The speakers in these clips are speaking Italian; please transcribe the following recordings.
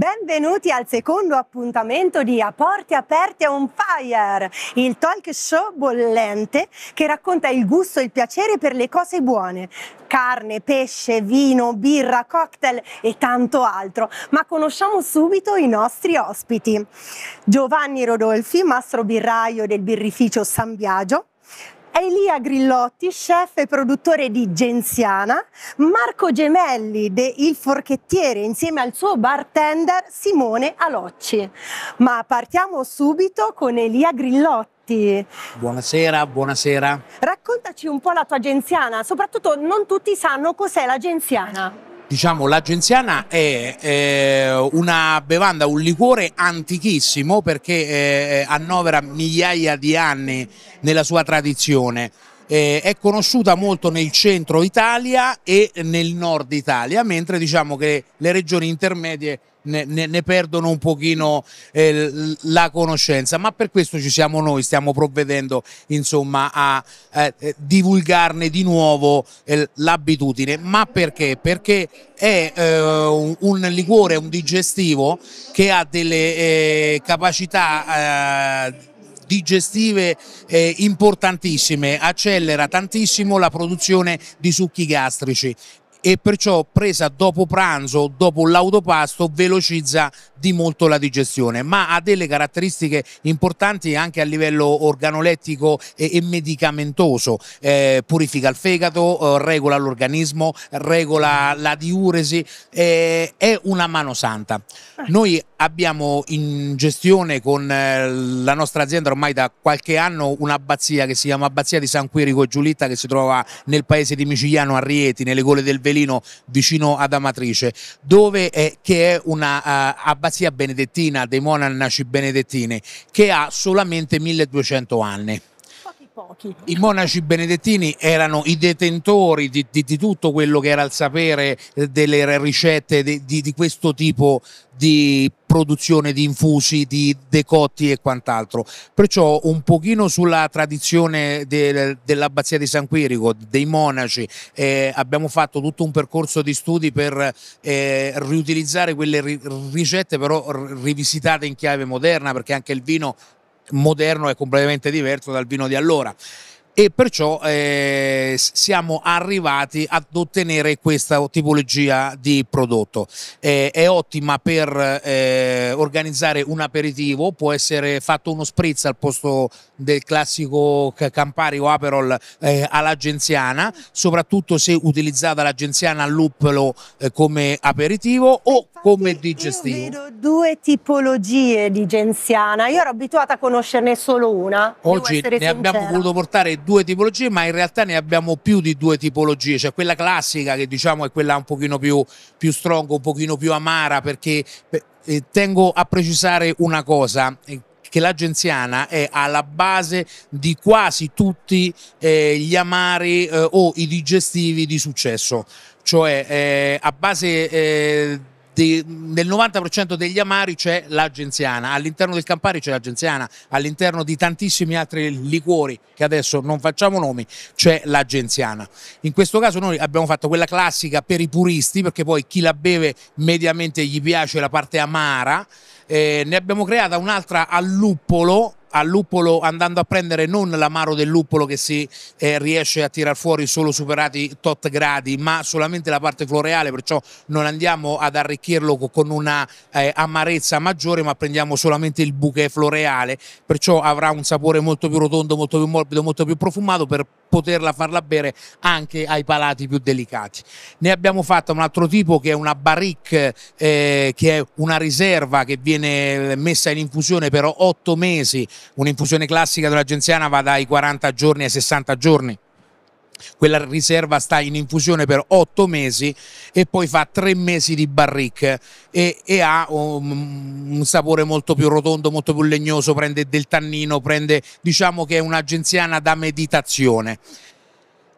Benvenuti al secondo appuntamento di A Porte Aperte on Fire, il talk show bollente che racconta il gusto e il piacere per le cose buone, carne, pesce, vino, birra, cocktail e tanto altro. Ma conosciamo subito i nostri ospiti. Giovanni Rodolfi, mastro birraio del birrificio San Biagio, Elia Grillotti, chef e produttore di Genziana, Marco Gemelli de Il Forchettiere insieme al suo bartender Simone Alocci. Ma partiamo subito con Elia Grillotti. Buonasera, buonasera. Raccontaci un po' la tua genziana, soprattutto non tutti sanno cos'è la genziana diciamo l'agenzia è, è una bevanda, un liquore antichissimo perché eh, eh, annovera migliaia di anni nella sua tradizione eh, è conosciuta molto nel centro Italia e nel nord Italia, mentre diciamo che le regioni intermedie ne, ne, ne perdono un pochino eh, la conoscenza, ma per questo ci siamo noi, stiamo provvedendo insomma a eh, divulgarne di nuovo eh, l'abitudine, ma perché? Perché è eh, un, un, liquore, un digestivo che ha delle eh, capacità digestive eh, importantissime, accelera tantissimo la produzione di succhi gastrici e perciò presa dopo pranzo, dopo l'autopasto, velocizza di molto la digestione, ma ha delle caratteristiche importanti anche a livello organolettico e, e medicamentoso. Eh, purifica il fegato, eh, regola l'organismo, regola la diuresi, eh, è una mano santa. Ah. Noi abbiamo in gestione con eh, la nostra azienda ormai da qualche anno un'abbazia che si chiama Abbazia di San Quirico e Giulitta che si trova nel paese di Micigliano a Rieti, nelle gole del Velino Castellino vicino ad Amatrice, dove è, che è una uh, abbazia benedettina dei monaci benedettini che ha solamente 1200 anni pochi. I monaci benedettini erano i detentori di, di, di tutto quello che era il sapere eh, delle ricette di, di questo tipo di produzione di infusi, di decotti e quant'altro. Perciò un pochino sulla tradizione del, dell'abbazia di San Quirico, dei monaci, eh, abbiamo fatto tutto un percorso di studi per eh, riutilizzare quelle ri ricette però rivisitate in chiave moderna perché anche il vino moderno è completamente diverso dal vino di allora e perciò eh, siamo arrivati ad ottenere questa tipologia di prodotto. Eh, è ottima per eh, organizzare un aperitivo, può essere fatto uno spritz al posto del classico Campari o Aperol eh, all'agenziana, soprattutto se utilizzata l'agenziana all'uppolo eh, come aperitivo o Infatti come digestivo. Io vedo due tipologie di genziana, io ero abituata a conoscerne solo una. Oggi ne sincera. abbiamo voluto portare due due tipologie, ma in realtà ne abbiamo più di due tipologie, cioè quella classica che diciamo è quella un pochino più, più strong, un pochino più amara, perché eh, tengo a precisare una cosa, eh, che l'agenziana è alla base di quasi tutti eh, gli amari eh, o i digestivi di successo, cioè eh, a base eh, di, nel 90% degli amari c'è l'agenziana, all'interno del Campari c'è l'agenziana, all'interno di tantissimi altri liquori che adesso non facciamo nomi c'è l'agenziana. In questo caso noi abbiamo fatto quella classica per i puristi perché poi chi la beve mediamente gli piace la parte amara. Eh, ne abbiamo creata un'altra al luppolo al lupolo andando a prendere non l'amaro del lupolo che si eh, riesce a tirar fuori solo superati tot gradi, ma solamente la parte floreale, perciò non andiamo ad arricchirlo con una eh, amarezza maggiore, ma prendiamo solamente il bouquet floreale, perciò avrà un sapore molto più rotondo, molto più morbido, molto più profumato per poterla farla bere anche ai palati più delicati. Ne abbiamo fatta un altro tipo che è una barrique, eh, che è una riserva che viene messa in infusione per otto mesi un'infusione classica della genziana va dai 40 giorni ai 60 giorni. Quella riserva sta in infusione per 8 mesi e poi fa 3 mesi di barrique e, e ha um, un sapore molto più rotondo, molto più legnoso, prende del tannino, prende, diciamo che è una genziana da meditazione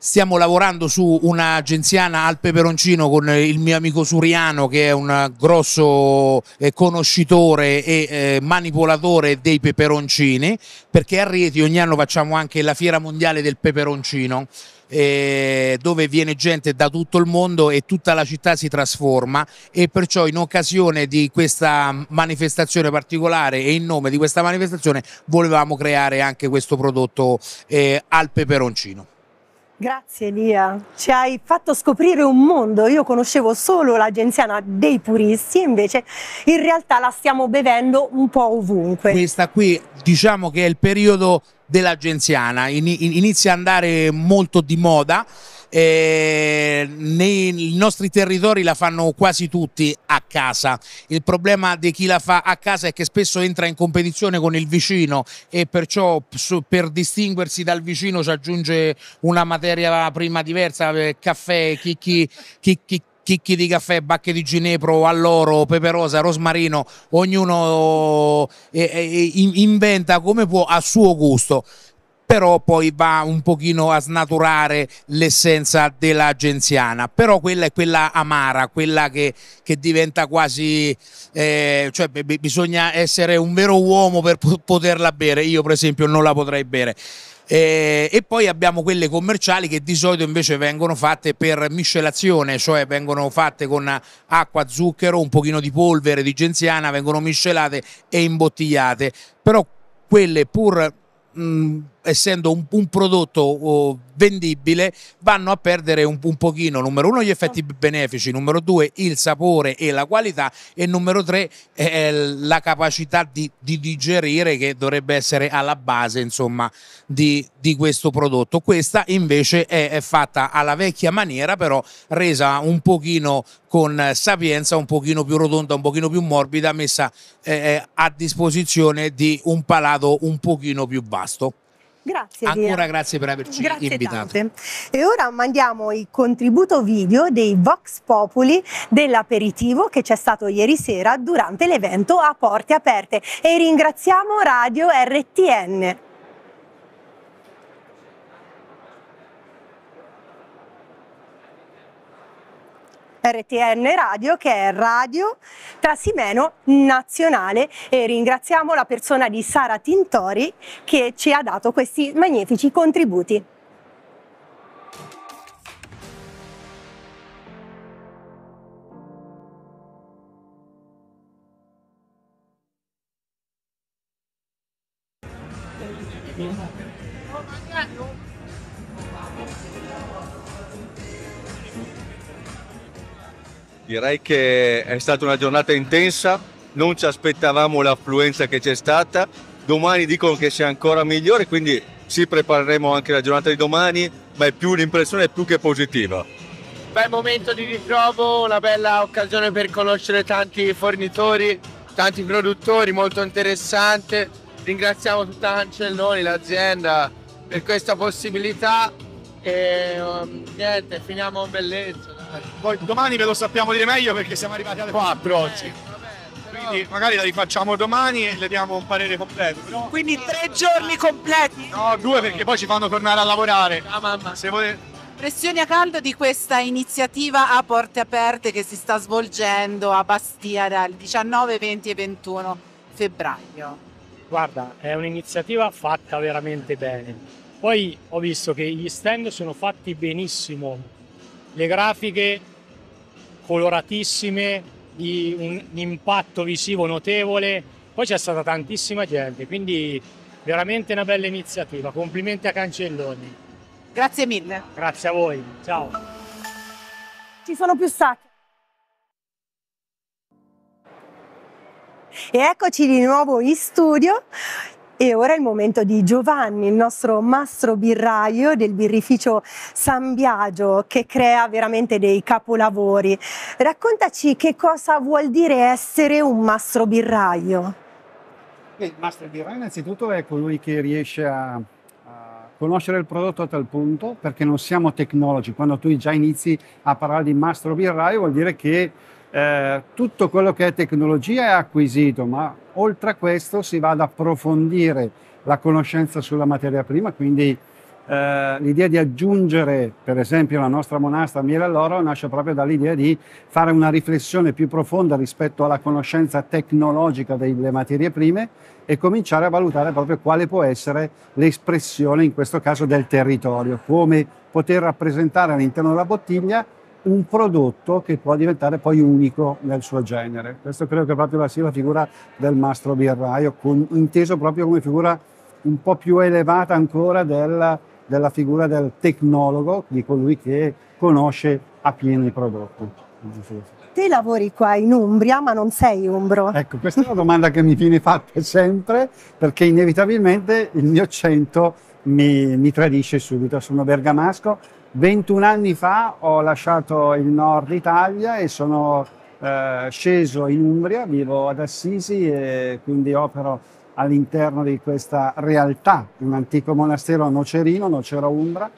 stiamo lavorando su un'agenziana al peperoncino con il mio amico Suriano che è un grosso eh, conoscitore e eh, manipolatore dei peperoncini perché a Rieti ogni anno facciamo anche la fiera mondiale del peperoncino eh, dove viene gente da tutto il mondo e tutta la città si trasforma e perciò in occasione di questa manifestazione particolare e in nome di questa manifestazione volevamo creare anche questo prodotto eh, al peperoncino. Grazie Lia, ci hai fatto scoprire un mondo, io conoscevo solo l'agenziana dei puristi, invece in realtà la stiamo bevendo un po' ovunque. Questa qui diciamo che è il periodo della Genziana, in, in, inizia ad andare molto di moda. Eh, nei nostri territori la fanno quasi tutti a casa. Il problema di chi la fa a casa è che spesso entra in competizione con il vicino e perciò per distinguersi dal vicino si aggiunge una materia prima diversa, eh, caffè, chicchi, chicchi, chicchi di caffè, bacche di ginepro, alloro, peperosa, rosmarino, ognuno eh, eh, inventa come può a suo gusto però poi va un pochino a snaturare l'essenza dell'agenziana, però quella è quella amara, quella che, che diventa quasi, eh, cioè bisogna essere un vero uomo per poterla bere, io per esempio non la potrei bere. Eh, e poi abbiamo quelle commerciali che di solito invece vengono fatte per miscelazione, cioè vengono fatte con acqua, zucchero, un pochino di polvere di genziana, vengono miscelate e imbottigliate. Però quelle pur mh, mm, essendo un, un prodotto oh, vendibile vanno a perdere un, un pochino numero uno gli effetti ah. benefici numero due il sapore e la qualità e numero tre eh, la capacità di, di, digerire che dovrebbe essere alla base insomma di, di questo prodotto questa invece è, è, fatta alla vecchia maniera però resa un pochino con sapienza un pochino più rotonda un pochino più morbida messa eh, eh a disposizione di un palato un pochino più vasto Grazie. Ancora Dio. grazie per averci grazie invitato. Tante. E ora mandiamo il contributo video dei Vox Populi dell'aperitivo che c'è stato ieri sera durante l'evento a porte aperte e ringraziamo Radio RTN. RTN Radio, che è Radio Trasimeno Nazionale e ringraziamo la persona di Sara Tintori che ci ha dato questi magnifici contributi. Oh, Direi che è stata una giornata intensa, non ci aspettavamo l'affluenza che c'è stata, domani dicono che sia ancora migliore, quindi ci prepareremo anche la giornata di domani, ma è più l'impressione è più che positiva. Bel momento di ritrovo, una bella occasione per conoscere tanti fornitori, tanti produttori, molto interessante. Ringraziamo tutta Cancelloni, l'azienda, per questa possibilità e um, niente, finiamo in bellezza. Poi domani ve lo sappiamo dire meglio perché siamo arrivati alle 4 oggi. Quindi magari la rifacciamo domani e le diamo un parere completo. però- Quindi tre giorni completi. No, due perché poi ci fanno tornare a lavorare. Ah mamma. Se volete... Pressioni a caldo di questa iniziativa a porte aperte che si sta svolgendo a Bastia dal 19, 20 e 21 febbraio. Guarda, è un'iniziativa fatta veramente bene. Poi ho visto che gli stand sono fatti benissimo le grafiche coloratissime, di un impatto visivo notevole, poi c'è stata tantissima gente, quindi veramente una bella iniziativa, complimenti a Cancelloni. Grazie mille. Grazie a voi, ciao. Ci sono più sacchi. E eccoci di nuovo in studio. E ora è il momento di Giovanni, il nostro mastro birraio del birrificio San Biagio, che crea veramente dei capolavori. Raccontaci che cosa vuol dire essere un mastro birraio. Il mastro birraio innanzitutto è colui che riesce a, a conoscere il prodotto a tal punto, perché non siamo tecnologi. Quando tu già inizi a parlare di mastro birraio vuol dire che eh, tutto quello che è tecnologia è acquisito, ma Oltre a questo si va ad approfondire la conoscenza sulla materia prima, quindi eh, l'idea di aggiungere per esempio la nostra monastra miele all'oro nasce proprio dall'idea di fare una riflessione più profonda rispetto alla conoscenza tecnologica delle materie prime e cominciare a valutare proprio quale può essere l'espressione in questo caso del territorio, come poter rappresentare all'interno della bottiglia un prodotto che può diventare poi unico nel suo genere. Questo credo che proprio sia la figura del mastro birraio, con, inteso proprio come figura un po' più elevata ancora della, della figura del tecnologo, di colui che conosce a pieno i prodotti. Te lavori qua in Umbria, ma non sei umbro. Ecco, questa è una domanda che mi viene fatta sempre, perché inevitabilmente il mio accento mi, mi tradisce subito. Sono bergamasco, 21 anni fa ho lasciato il nord Italia e sono eh, sceso in Umbria, vivo ad Assisi e quindi opero all'interno di questa realtà, un antico monastero nocerino, Nocero Umbra.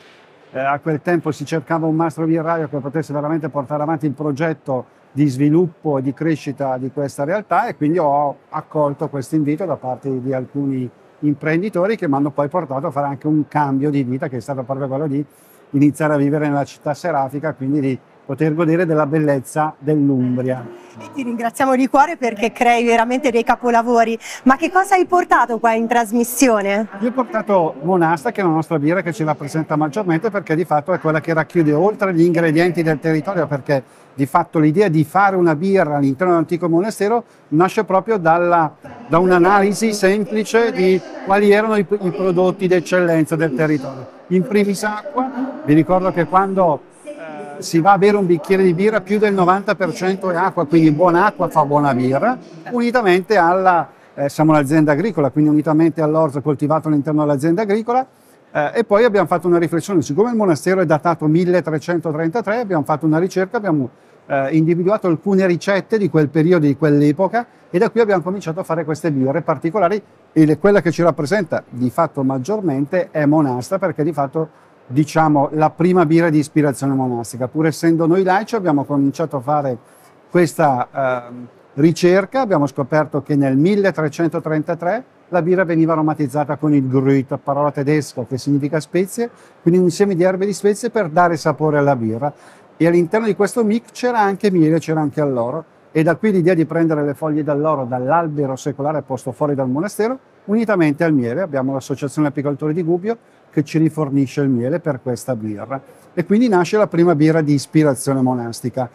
Eh, a quel tempo si cercava un mastro virrario che potesse veramente portare avanti il progetto di sviluppo e di crescita di questa realtà e quindi ho accolto questo invito da parte di alcuni imprenditori che mi hanno poi portato a fare anche un cambio di vita che è stato proprio quello di iniziare a vivere nella città serafica, quindi di poter godere della bellezza dell'Umbria. E ti ringraziamo di cuore perché crei veramente dei capolavori. Ma che cosa hai portato qua in trasmissione? Io ho portato Monasta, che è la nostra birra che ci rappresenta maggiormente perché di fatto è quella che racchiude oltre gli ingredienti del territorio perché di fatto l'idea di fare una birra all'interno dell'antico monastero nasce proprio dalla, da un'analisi semplice di quali erano i, i prodotti d'eccellenza del territorio. In primis acqua, vi ricordo che quando si va a bere un bicchiere di birra, più del 90% è acqua, quindi buona acqua fa buona birra, unitamente alla, eh, siamo un'azienda agricola, quindi unitamente all'orzo coltivato all'interno dell'azienda agricola, eh, e poi abbiamo fatto una riflessione, siccome il monastero è datato 1333, abbiamo fatto una ricerca, abbiamo eh, individuato alcune ricette di quel periodo, di quell'epoca, e da qui abbiamo cominciato a fare queste birre particolari, e quella che ci rappresenta di fatto maggiormente è monasta, perché di fatto diciamo, la prima birra di ispirazione monastica. Pur essendo noi laici abbiamo cominciato a fare questa eh, ricerca, abbiamo scoperto che nel 1333 la birra veniva aromatizzata con il grüt, parola tedesca che significa spezie, quindi un insieme di erbe e di spezie per dare sapore alla birra. E all'interno di questo mix c'era anche miele, c'era anche alloro, e da qui l'idea di prendere le foglie dall'oro dall'albero secolare posto fuori dal monastero, unitamente al miele, abbiamo l'associazione apicoltori di Gubbio, che ci rifornisce il miele per questa birra. E quindi nasce la prima birra di ispirazione monastica,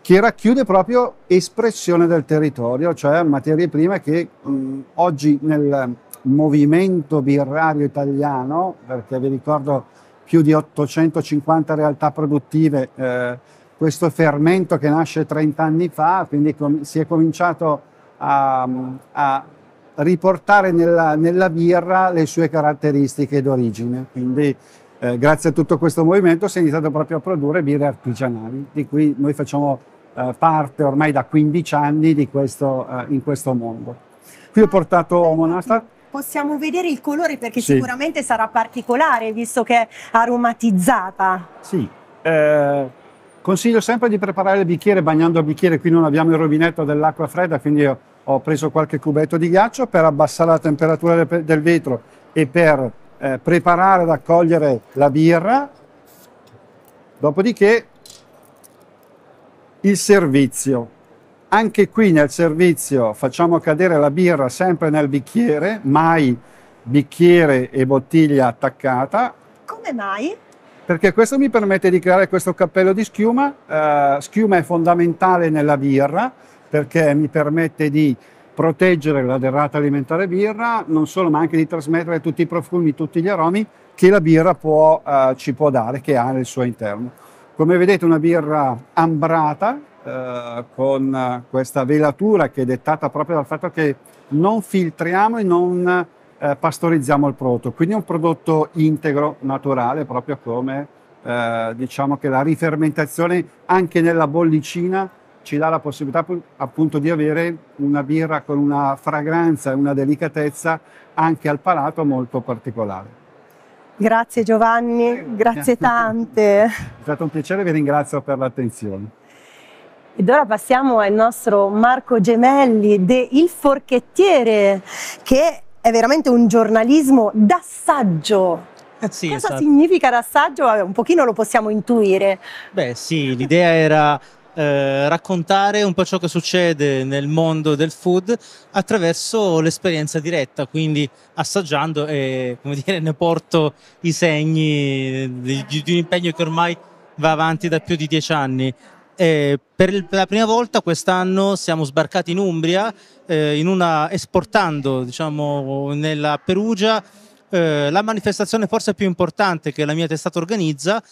che racchiude proprio espressione del territorio, cioè materie prime che mh, oggi nel movimento birrario italiano, perché vi ricordo più di 850 realtà produttive, eh, questo fermento che nasce 30 anni fa, quindi com- si è cominciato a, a riportare nella, nella birra le sue caratteristiche d'origine. Quindi eh, grazie a tutto questo movimento si è iniziato proprio a produrre birre artigianali, di cui noi facciamo eh, parte ormai da 15 anni questo, eh, in questo mondo. Qui ho portato Monastar possiamo vedere il colore perché sì. sicuramente sarà particolare visto che è aromatizzata. Sì, eh, consiglio sempre di preparare il bicchiere bagnando il bicchiere, qui non abbiamo il rubinetto dell'acqua fredda, quindi io ho preso qualche cubetto di ghiaccio per abbassare la temperatura del, vetro e per eh, preparare ad accogliere la birra. Dopodiché il servizio. Anche qui nel servizio facciamo cadere la birra sempre nel bicchiere, mai bicchiere e bottiglia attaccata. Come mai? Perché questo mi permette di creare questo cappello di schiuma. Eh, schiuma è fondamentale nella birra perché mi permette di proteggere la derrata alimentare birra, non solo ma anche di trasmettere tutti i profumi, tutti gli aromi che la birra può, eh, ci può dare, che ha nel suo interno. Come vedete una birra ambrata eh, con questa velatura che è dettata proprio dal fatto che non filtriamo e non eh, pastorizziamo il prodotto, quindi è un prodotto integro, naturale, proprio come eh, diciamo che la rifermentazione anche nella bollicina ci dà la possibilità appunto di avere una birra con una fragranza e una delicatezza anche al palato molto particolare. Grazie Giovanni, grazie tante. È stato un piacere, vi ringrazio per l'attenzione. Ed ora passiamo al nostro Marco Gemelli de Il Forchettiere, che è veramente un giornalismo d'assaggio. Eh, sì, Cosa esatto. significa d'assaggio? Un pochino lo possiamo intuire. Beh sì, l'idea era eh, raccontare un po' ciò che succede nel mondo del food attraverso l'esperienza diretta, quindi assaggiando e come dire, ne porto i segni di, di un impegno che ormai va avanti da più di dieci anni. Eh, per la prima volta quest'anno siamo sbarcati in Umbria, eh, in una, esportando diciamo, nella Perugia eh, la manifestazione forse più importante che la mia testata organizza,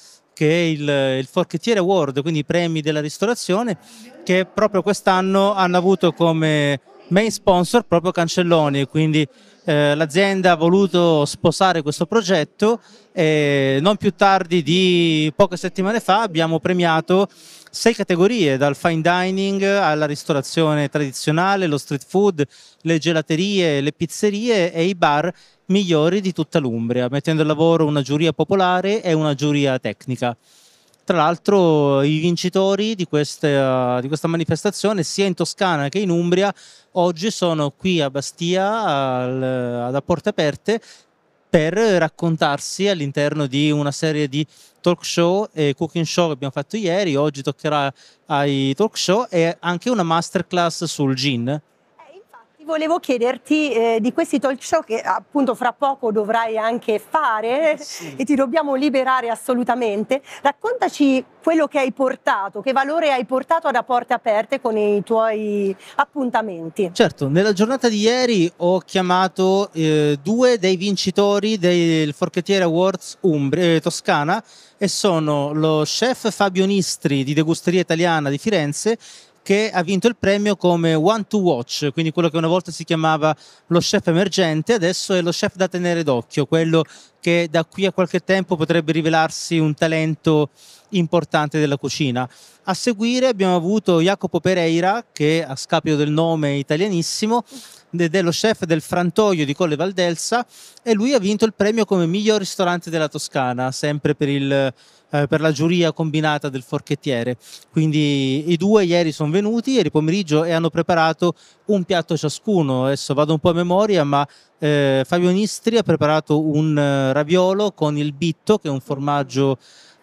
che è il, il Forchettiere Award, quindi i premi della ristorazione, che proprio quest'anno hanno avuto come main sponsor proprio Cancelloni, quindi eh, l'azienda ha voluto sposare questo progetto e non più tardi di poche settimane fa abbiamo premiato sei categorie, dal fine dining alla ristorazione tradizionale, lo street food, le gelaterie, le pizzerie e i bar migliori di tutta l'Umbria, mettendo al lavoro una giuria popolare e una giuria tecnica. Tra l'altro i vincitori di, queste, eh, di questa manifestazione sia in Toscana che in Umbria oggi sono qui a Bastia al, a porte aperte per raccontarsi all'interno di una serie di talk show e cooking show che abbiamo fatto ieri, oggi toccherà ai talk show e anche una masterclass sul gin volevo chiederti eh, di questi talk show che appunto fra poco dovrai anche fare eh, sì. e ti dobbiamo liberare assolutamente. Raccontaci quello che hai portato, che valore hai portato ad porte aperte con i tuoi appuntamenti. Certo, nella giornata di ieri ho chiamato eh, due dei vincitori del Forchettiere Awards Umbri, eh, Toscana e sono lo chef Fabio Nistri di Degusteria Italiana di Firenze che ha vinto il premio come One to Watch, quindi quello che una volta si chiamava lo chef emergente, adesso è lo chef da tenere d'occhio, quello che da qui a qualche tempo potrebbe rivelarsi un talento importante della cucina. A seguire abbiamo avuto Jacopo Pereira, che a scapito del nome è italianissimo, ed è lo chef del frantoio di Colle Valdelsa e lui ha vinto il premio come miglior ristorante della Toscana, sempre per, il, eh, per la giuria combinata del forchettiere. Quindi i due ieri sono venuti, ieri pomeriggio, e hanno preparato un piatto ciascuno. Adesso vado un po' a memoria, ma eh, Fabio Nistri ha preparato un eh, raviolo con il bitto, che è un formaggio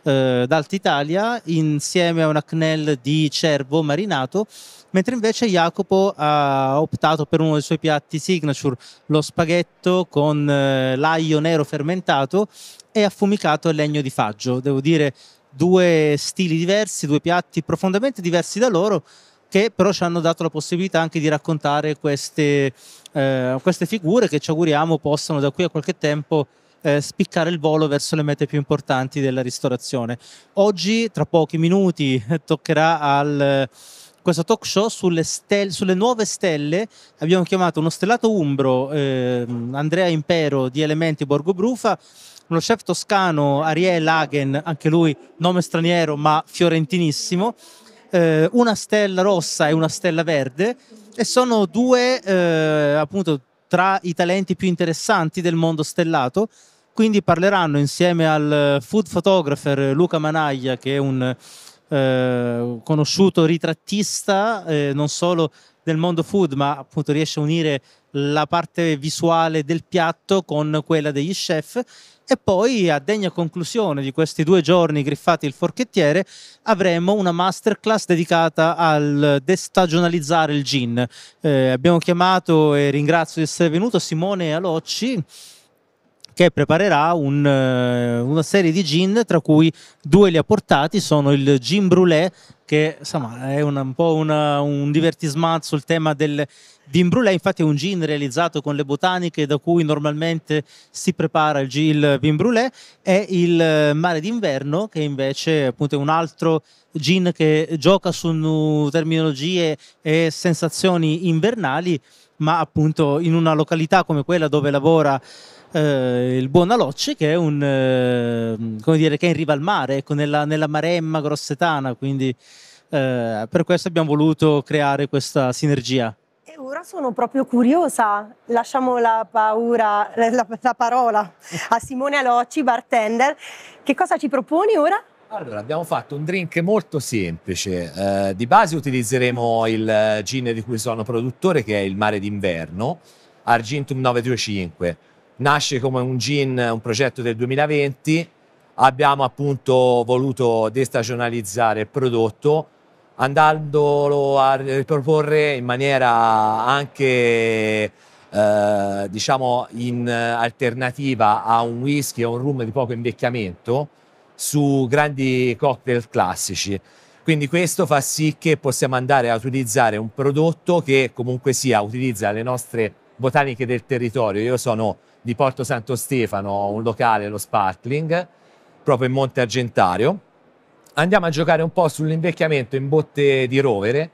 eh, d'Alta Italia, insieme a una knell di cervo marinato, mentre invece Jacopo ha optato per uno dei suoi piatti signature, lo spaghetto con eh, l'aglio nero fermentato e affumicato a legno di faggio. Devo dire due stili diversi, due piatti profondamente diversi da loro, che però ci hanno dato la possibilità anche di raccontare queste, eh, queste figure che ci auguriamo possano da qui a qualche tempo eh, spiccare il volo verso le mete più importanti della ristorazione. Oggi, tra pochi minuti, toccherà al questo talk show sulle, stelle, sulle, nuove stelle. Abbiamo chiamato uno stellato umbro, eh, Andrea Impero di Elementi Borgo Brufa, uno chef toscano, Ariel Hagen, anche lui nome straniero ma fiorentinissimo, eh, una stella rossa e una stella verde e sono due eh, appunto tra i talenti più interessanti del mondo stellato quindi parleranno insieme al food photographer Luca Managlia che è un eh, conosciuto ritrattista eh, non solo del mondo food ma appunto riesce a unire la parte visuale del piatto con quella degli chef e poi, a degna conclusione di questi due giorni griffati il forchettiere, avremo una masterclass dedicata al destagionalizzare il gin. Eh, abbiamo chiamato e ringrazio di essere venuto Simone Alocci che preparerà un, eh, una serie di gin, tra cui due li ha portati, sono il gin brûlé che insomma è un, un po' una, un divertismat sul tema del Vin Brulé, infatti è un gin realizzato con le botaniche da cui normalmente si prepara il, il Vin Brulé, è il Mare d'inverno che invece appunto è un altro gin che gioca su terminologie e sensazioni invernali, ma appunto in una località come quella dove lavora eh, il buon Alocci che è un eh, come dire che è in riva al mare ecco, nella, nella Maremma grossetana quindi eh, per questo abbiamo voluto creare questa sinergia e ora sono proprio curiosa lasciamo la paura eh, la, la parola a Simone Alocci bartender che cosa ci proponi ora? Allora, abbiamo fatto un drink molto semplice. Eh, di base utilizzeremo il eh, gin di cui sono produttore, che è il Mare d'inverno, Argentum 925 nasce come un gin, un progetto del 2020, abbiamo appunto voluto destagionalizzare il prodotto andandolo a riproporre in maniera anche eh, diciamo in alternativa a un whisky o un rum di poco invecchiamento su grandi cocktail classici. Quindi questo fa sì che possiamo andare a utilizzare un prodotto che comunque sia utilizza le nostre botaniche del territorio. Io sono di Porto Santo Stefano, un locale, lo Sparkling, proprio in Monte Argentario. Andiamo a giocare un po' sull'invecchiamento in botte di rovere,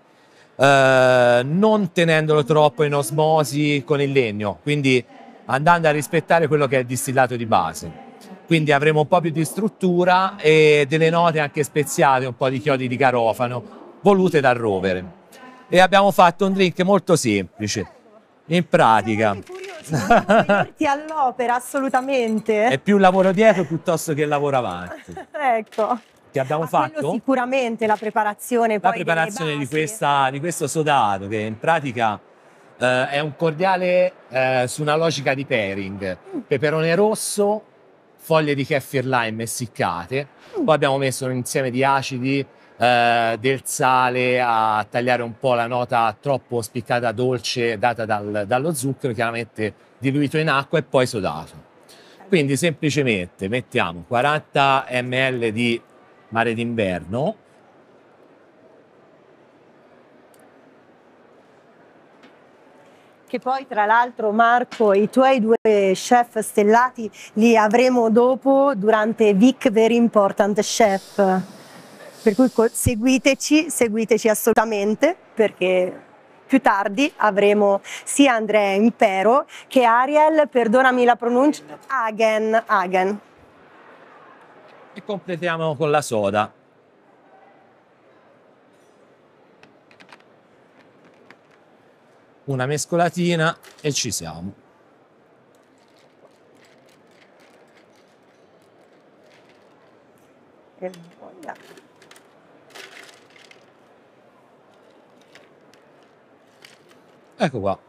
eh, non tenendolo troppo in osmosi con il legno, quindi andando a rispettare quello che è il distillato di base. Quindi avremo un po' più di struttura e delle note anche speziate, un po' di chiodi di garofano, volute dal rovere. E abbiamo fatto un drink molto semplice. In pratica, Ti all'opera, assolutamente. È più lavoro dietro piuttosto che lavoro avanti. ecco. Che abbiamo A fatto? Sicuramente la preparazione. La preparazione di, questa, di, questo sodato, che in pratica eh, è un cordiale eh, su una logica di pairing. Mm. Peperone rosso, foglie di kefir lime essiccate, mm. poi abbiamo messo un insieme di acidi eh, del sale a tagliare un po' la nota troppo spiccata dolce data dal, dallo zucchero, chiaramente diluito in acqua e poi sodato. Quindi semplicemente mettiamo 40 ml di mare d'inverno, che poi tra l'altro Marco i tuoi due chef stellati li avremo dopo durante Vic Very Important Chef. Per cui seguiteci, seguiteci assolutamente perché più tardi avremo sia Andrea Impero che Ariel, perdonami la pronuncia, Hagen. Hagen. E completiamo con la soda. una mescolatina e ci siamo. Ecco qua.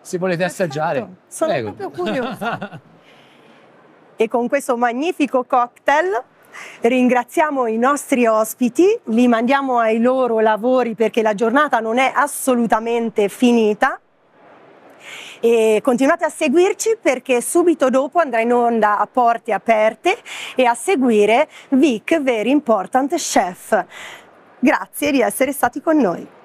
Se volete assaggiare, sono prego. proprio curiosa. e con questo magnifico cocktail Ringraziamo i nostri ospiti, li mandiamo ai loro lavori perché la giornata non è assolutamente finita. E continuate a seguirci perché subito dopo andrà in onda a porte aperte e a seguire Vic Very Important Chef. Grazie di essere stati con noi.